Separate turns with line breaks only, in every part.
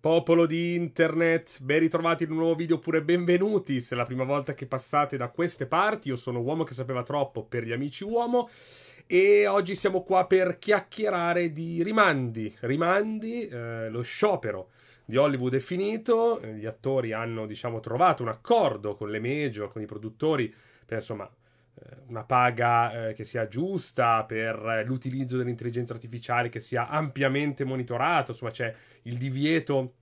Popolo di internet, ben ritrovati in un nuovo video oppure benvenuti se è la prima volta che passate da queste parti. Io sono Uomo che sapeva troppo per gli amici Uomo e oggi siamo qua per chiacchierare di rimandi. Rimandi, eh, lo sciopero di Hollywood è finito, eh, gli attori hanno diciamo trovato un accordo con le major, con i produttori per insomma eh, una paga eh, che sia giusta per eh, l'utilizzo dell'intelligenza artificiale che sia ampiamente monitorato, insomma c'è il divieto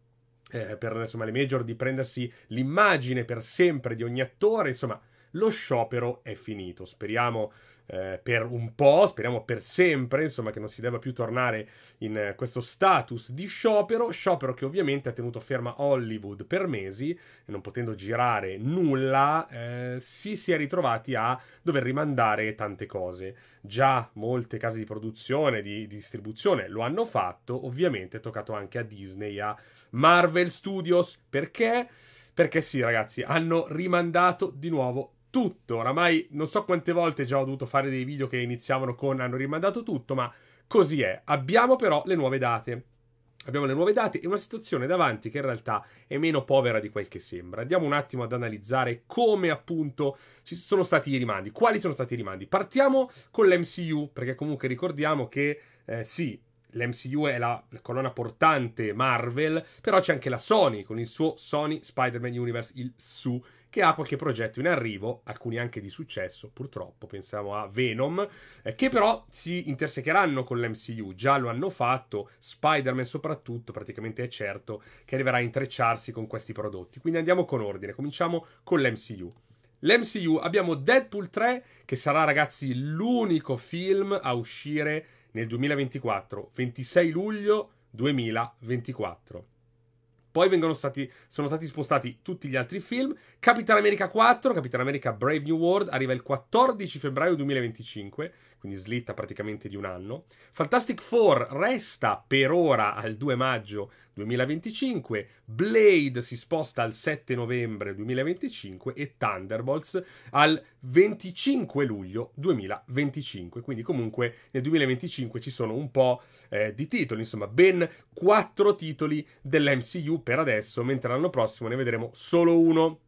eh, per insomma, le major di prendersi l'immagine per sempre di ogni attore, insomma lo sciopero è finito. Speriamo eh, per un po', speriamo per sempre, insomma che non si debba più tornare in eh, questo status di sciopero, sciopero che ovviamente ha tenuto ferma Hollywood per mesi e non potendo girare nulla eh, si, si è ritrovati a dover rimandare tante cose. Già molte case di produzione, di, di distribuzione lo hanno fatto, ovviamente è toccato anche a Disney, a Marvel Studios, perché? Perché sì ragazzi, hanno rimandato di nuovo tutto. Oramai non so quante volte già ho dovuto fare dei video che iniziavano con hanno rimandato tutto, ma così è. Abbiamo però le nuove date. Abbiamo le nuove date e una situazione davanti che in realtà è meno povera di quel che sembra. Andiamo un attimo ad analizzare come appunto ci sono stati i rimandi, quali sono stati i rimandi. Partiamo con l'MCU, perché comunque ricordiamo che eh, sì, l'MCU è la, la, colonna portante Marvel, però c'è anche la Sony con il suo Sony Spider-Man Universe, il SU, che ha qualche progetto in arrivo, alcuni anche di successo, purtroppo, pensiamo a Venom, eh, che però si intersecheranno con l'MCU, già lo hanno fatto, Spider-Man soprattutto, praticamente è certo che arriverà a intrecciarsi con questi prodotti. Quindi andiamo con ordine, cominciamo con l'MCU. L'MCU abbiamo Deadpool 3, che sarà ragazzi l'unico film a uscire nel 2024, 26 luglio 2024. Poi stati, sono stati spostati tutti gli altri film. Capitan America 4, Capitan America Brave New World, arriva il 14 febbraio 2025 quindi slitta praticamente di un anno. Fantastic Four resta per ora al 2 maggio 2025, Blade si sposta al 7 novembre 2025 e Thunderbolts al 25 luglio 2025. Quindi comunque nel 2025 ci sono un po' eh, di titoli, insomma ben quattro titoli dell'MCU per adesso, mentre l'anno prossimo ne vedremo solo uno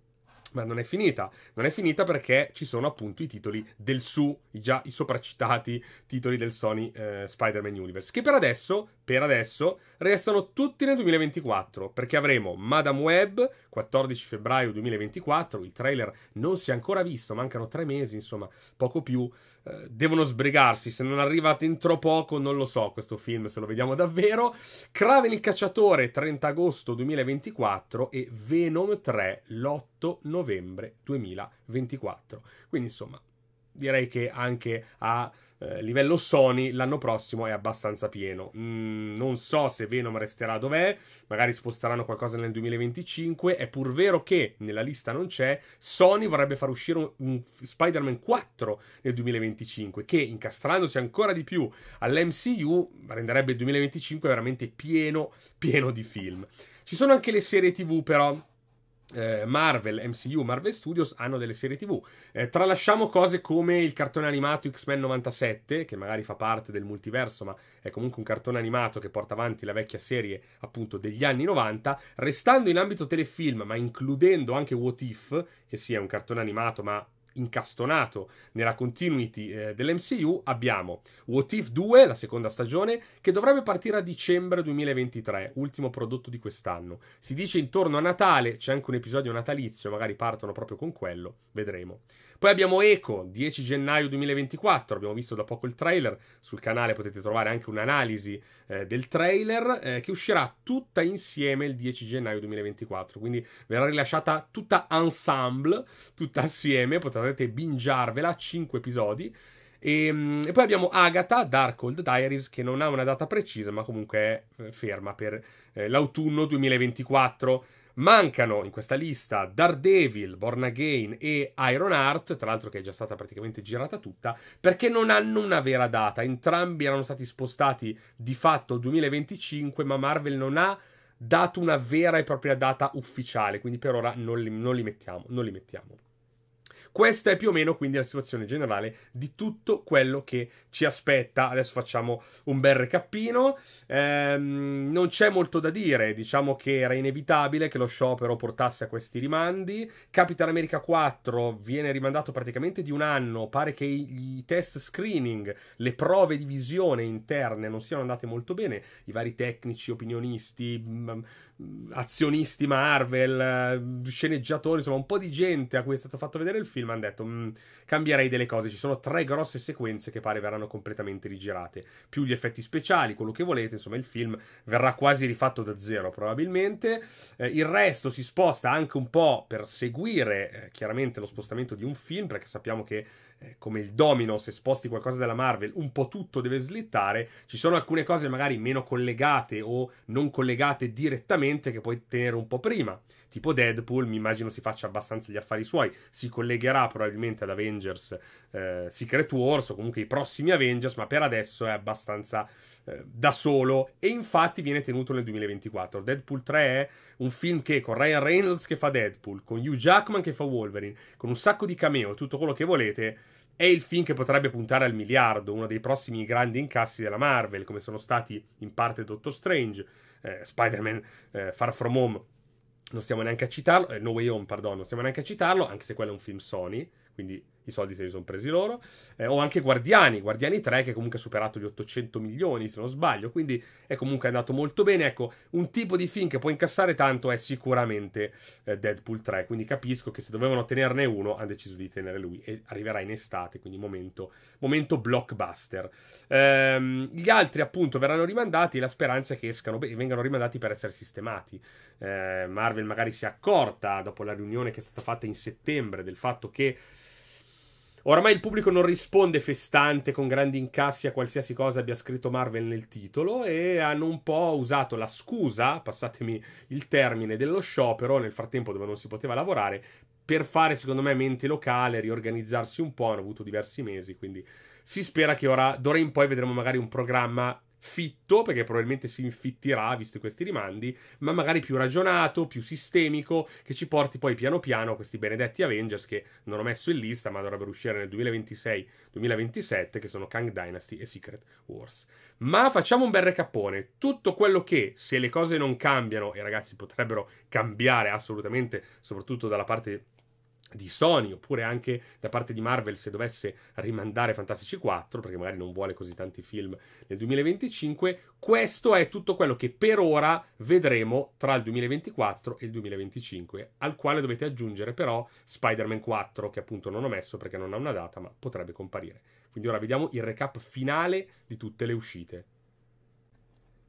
ma non è finita, non è finita perché ci sono appunto i titoli del su, già i sopracitati titoli del Sony eh, Spider-Man Universe, che per adesso per adesso, restano tutti nel 2024, perché avremo Madame Web, 14 febbraio 2024, il trailer non si è ancora visto, mancano tre mesi, insomma, poco più, eh, devono sbrigarsi, se non arriva dentro poco non lo so questo film, se lo vediamo davvero, Craven il cacciatore, 30 agosto 2024 e Venom 3, l'8 novembre 2024. Quindi insomma, direi che anche a eh, livello Sony l'anno prossimo è abbastanza pieno. Mm, non so se Venom resterà dov'è, magari sposteranno qualcosa nel 2025. È pur vero che nella lista non c'è. Sony vorrebbe far uscire un, un Spider-Man 4 nel 2025, che incastrandosi ancora di più all'MCU renderebbe il 2025 veramente pieno, pieno di film. Ci sono anche le serie TV, però eh, Marvel, MCU, Marvel Studios hanno delle serie TV. Eh, tralasciamo cose come il cartone animato X-Men 97, che magari fa parte del multiverso, ma è comunque un cartone animato che porta avanti la vecchia serie appunto degli anni 90. Restando in ambito telefilm, ma includendo anche What If, che sì, è un cartone animato, ma incastonato nella continuity eh, dell'MCU, abbiamo What If 2, la seconda stagione, che dovrebbe partire a dicembre 2023, ultimo prodotto di quest'anno. Si dice intorno a Natale, c'è anche un episodio natalizio, magari partono proprio con quello, vedremo. Poi abbiamo Eco, 10 gennaio 2024, abbiamo visto da poco il trailer, sul canale potete trovare anche un'analisi eh, del trailer eh, che uscirà tutta insieme il 10 gennaio 2024, quindi verrà rilasciata tutta ensemble, tutta assieme, potrete bingiarvela, 5 episodi. E, ehm, e, poi abbiamo Agatha, Dark Old Diaries, che non ha una data precisa, ma comunque è eh, ferma per eh, l'autunno 2024. Mancano in questa lista Daredevil, Born Again e Iron Heart, tra l'altro che è già stata praticamente girata tutta, perché non hanno una vera data. Entrambi erano stati spostati di fatto al 2025, ma Marvel non ha dato una vera e propria data ufficiale, quindi per ora non li, non li mettiamo. Non li mettiamo. Questa è più o meno quindi la situazione generale di tutto quello che ci aspetta. Adesso facciamo un bel recappino. Ehm, non c'è molto da dire, diciamo che era inevitabile che lo sciopero portasse a questi rimandi. Capitan America 4 viene rimandato praticamente di un anno, pare che i test screening, le prove di visione interne non siano andate molto bene, i vari tecnici, opinionisti mm, azionisti Marvel, eh, sceneggiatori, insomma un po' di gente a cui è stato fatto vedere il film hanno detto mm, cambierei delle cose, ci sono tre grosse sequenze che pare verranno completamente rigirate, più gli effetti speciali, quello che volete, insomma il film verrà quasi rifatto da zero probabilmente, eh, il resto si sposta anche un po' per seguire eh, chiaramente lo spostamento di un film perché sappiamo che eh, come il domino, se sposti qualcosa della Marvel, un po' tutto deve slittare. Ci sono alcune cose magari meno collegate o non collegate direttamente che puoi tenere un po' prima tipo Deadpool, mi immagino si faccia abbastanza gli affari suoi, si collegherà probabilmente ad Avengers eh, Secret Wars o comunque i prossimi Avengers, ma per adesso è abbastanza eh, da solo e infatti viene tenuto nel 2024. Deadpool 3 è un film che con Ryan Reynolds che fa Deadpool, con Hugh Jackman che fa Wolverine, con un sacco di cameo, tutto quello che volete, è il film che potrebbe puntare al miliardo, uno dei prossimi grandi incassi della Marvel, come sono stati in parte Doctor Strange, eh, Spider-Man eh, Far From Home non stiamo neanche a citarlo, eh, No Way Home, perdono, non stiamo neanche a citarlo, anche se quello è un film Sony, quindi i soldi se li sono presi loro. Eh, o anche Guardiani, Guardiani 3 che comunque ha superato gli 800 milioni se non sbaglio, quindi è comunque andato molto bene. Ecco, un tipo di film che può incassare tanto è sicuramente eh, Deadpool 3, quindi capisco che se dovevano tenerne uno hanno deciso di tenere lui e arriverà in estate, quindi momento, momento blockbuster. Ehm, gli altri appunto verranno rimandati e la speranza è che escano, be- vengano rimandati per essere sistemati. Ehm, Marvel magari si è accorta dopo la riunione che è stata fatta in settembre del fatto che Oramai il pubblico non risponde festante con grandi incassi a qualsiasi cosa abbia scritto Marvel nel titolo e hanno un po' usato la scusa, passatemi il termine, dello sciopero nel frattempo dove non si poteva lavorare per fare secondo me mente locale, riorganizzarsi un po', hanno avuto diversi mesi, quindi si spera che ora d'ora in poi vedremo magari un programma fitto, perché probabilmente si infittirà visti questi rimandi, ma magari più ragionato, più sistemico, che ci porti poi piano piano questi benedetti Avengers che non ho messo in lista, ma dovrebbero uscire nel 2026-2027, che sono Kang Dynasty e Secret Wars. Ma facciamo un bel recapone. Tutto quello che, se le cose non cambiano, e ragazzi potrebbero cambiare assolutamente, soprattutto dalla parte di Sony oppure anche da parte di Marvel se dovesse rimandare Fantastici 4 perché magari non vuole così tanti film nel 2025 questo è tutto quello che per ora vedremo tra il 2024 e il 2025 al quale dovete aggiungere però Spider-Man 4 che appunto non ho messo perché non ha una data ma potrebbe comparire quindi ora vediamo il recap finale di tutte le uscite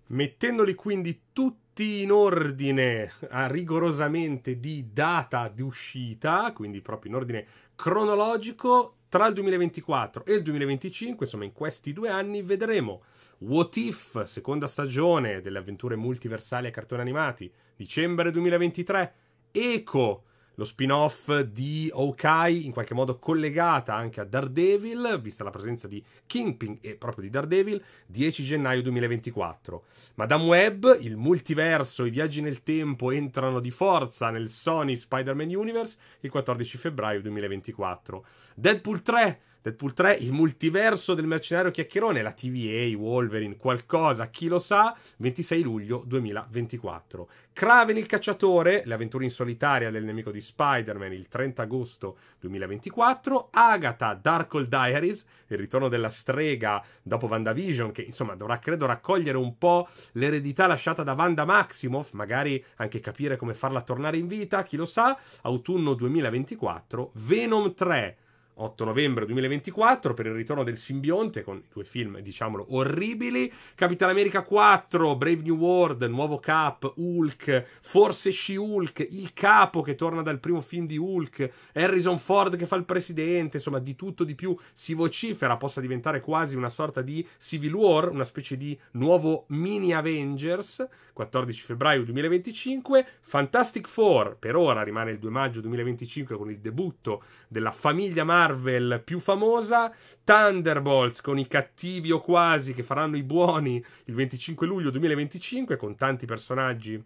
mettendoli quindi tutti tutti in ordine, ah, rigorosamente di data di uscita, quindi proprio in ordine cronologico, tra il 2024 e il 2025, insomma in questi due anni, vedremo What If, seconda stagione delle avventure multiversali a cartoni animati, dicembre 2023, Eco, lo spin-off di Hawkeye, in qualche modo collegata anche a Daredevil, vista la presenza di Kingpin e proprio di Daredevil, 10 gennaio 2024. Madame Web, il multiverso, i viaggi nel tempo entrano di forza nel Sony Spider-Man Universe il 14 febbraio 2024. Deadpool 3 Deadpool 3, il multiverso del mercenario chiacchierone, la TVA, Wolverine, qualcosa, chi lo sa, 26 luglio 2024. Craven il cacciatore, le avventure in solitaria del nemico di Spider-Man, il 30 agosto 2024. Agatha, Dark Old Diaries, il ritorno della strega dopo WandaVision, che insomma dovrà credo raccogliere un po' l'eredità lasciata da Wanda Maximoff, magari anche capire come farla tornare in vita, chi lo sa, autunno 2024. Venom 3 8 novembre 2024 per il ritorno del simbionte con due film, diciamolo, orribili. Capitan America 4, Brave New World, Nuovo Cap, Hulk, forse She-Hulk, il capo che torna dal primo film di Hulk, Harrison Ford che fa il presidente, insomma di tutto di più si vocifera, possa diventare quasi una sorta di Civil War, una specie di nuovo mini Avengers, 14 febbraio 2025, Fantastic Four, per ora rimane il 2 maggio 2025 con il debutto della famiglia Marvel Marvel più famosa, Thunderbolts con i cattivi o quasi che faranno i buoni il 25 luglio 2025 con tanti personaggi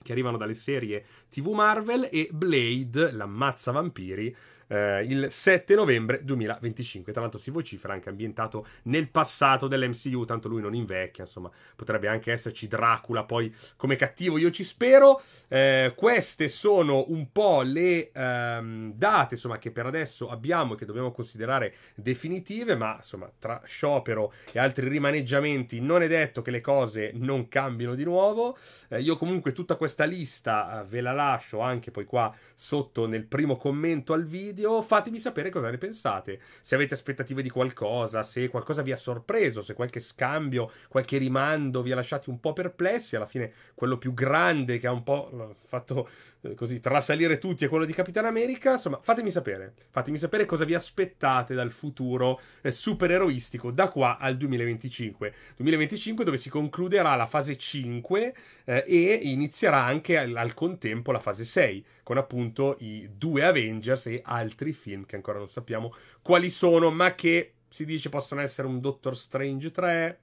che arrivano dalle serie TV Marvel e Blade, l'ammazza vampiri eh, il 7 novembre 2025. Tra l'altro si vocifera anche ambientato nel passato dell'MCU, tanto lui non invecchia, insomma potrebbe anche esserci Dracula poi come cattivo, io ci spero. Eh, queste sono un po' le ehm, date insomma, che per adesso abbiamo e che dobbiamo considerare definitive, ma insomma tra sciopero e altri rimaneggiamenti non è detto che le cose non cambino di nuovo. Eh, io comunque tutta questa lista eh, ve la lascio anche poi qua sotto nel primo commento al video video, fatemi sapere cosa ne pensate. Se avete aspettative di qualcosa, se qualcosa vi ha sorpreso, se qualche scambio, qualche rimando vi ha lasciati un po' perplessi. Alla fine, quello più grande che ha un po' eh, fatto eh, così trasalire tutti è quello di Capitan America. Insomma, fatemi sapere. Fatemi sapere cosa vi aspettate dal futuro eh, supereroistico da qua al 2025. 2025 dove si concluderà la fase 5 eh, e inizierà anche al, al, contempo la fase 6 con appunto i due Avengers e Hulk altri film che ancora non sappiamo quali sono, ma che si dice possono essere un Doctor Strange 3,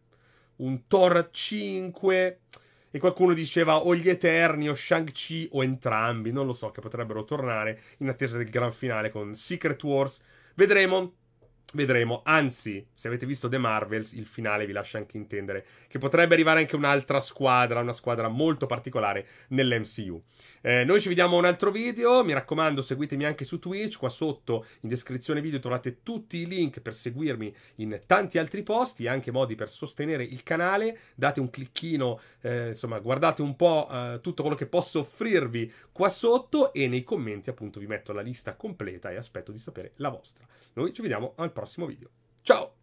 un Thor 5 e qualcuno diceva o gli Eterni o Shang-Chi o entrambi, non lo so, che potrebbero tornare in attesa del gran finale con Secret Wars. Vedremo. Vedremo, anzi, se avete visto The Marvels, il finale vi lascia anche intendere che potrebbe arrivare anche un'altra squadra, una squadra molto particolare nell'MCU. Eh, noi ci vediamo un altro video, mi raccomando seguitemi anche su Twitch, qua sotto in descrizione video trovate tutti i link per seguirmi in tanti altri posti e anche modi per sostenere il canale, date un clicchino, eh, insomma guardate un po' eh, tutto quello che posso offrirvi qua sotto e nei commenti appunto vi metto la lista completa e aspetto di sapere la vostra. Noi ci vediamo al prossimo video. Ciao!